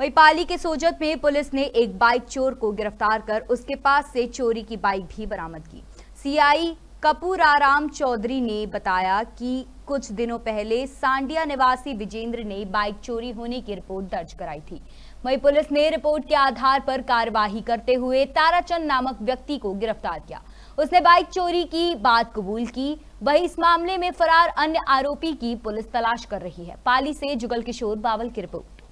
वही पाली के सोजत में पुलिस ने एक बाइक चोर को गिरफ्तार कर उसके पास से चोरी की बाइक भी बरामद की सीआई कपूराराम चौधरी ने बताया कि कुछ दिनों पहले सांडिया निवासी विजेंद्र ने बाइक चोरी होने की रिपोर्ट दर्ज कराई थी वही पुलिस ने रिपोर्ट के आधार पर कार्यवाही करते हुए ताराचंद नामक व्यक्ति को गिरफ्तार किया उसने बाइक चोरी की बात कबूल की वही इस मामले में फरार अन्य आरोपी की पुलिस तलाश कर रही है पाली से जुगल किशोर बावल की रिपोर्ट